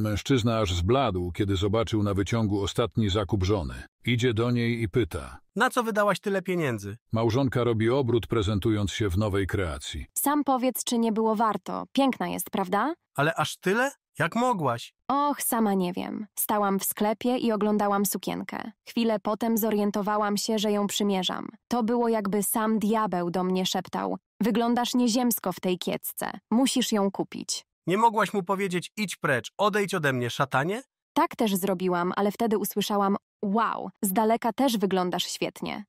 Mężczyzna aż zbladł, kiedy zobaczył na wyciągu ostatni zakup żony. Idzie do niej i pyta. Na co wydałaś tyle pieniędzy? Małżonka robi obrót, prezentując się w nowej kreacji. Sam powiedz, czy nie było warto. Piękna jest, prawda? Ale aż tyle? Jak mogłaś? Och, sama nie wiem. Stałam w sklepie i oglądałam sukienkę. Chwilę potem zorientowałam się, że ją przymierzam. To było jakby sam diabeł do mnie szeptał. Wyglądasz nieziemsko w tej kiecce. Musisz ją kupić. Nie mogłaś mu powiedzieć idź precz, odejdź ode mnie, szatanie? Tak też zrobiłam, ale wtedy usłyszałam wow, z daleka też wyglądasz świetnie.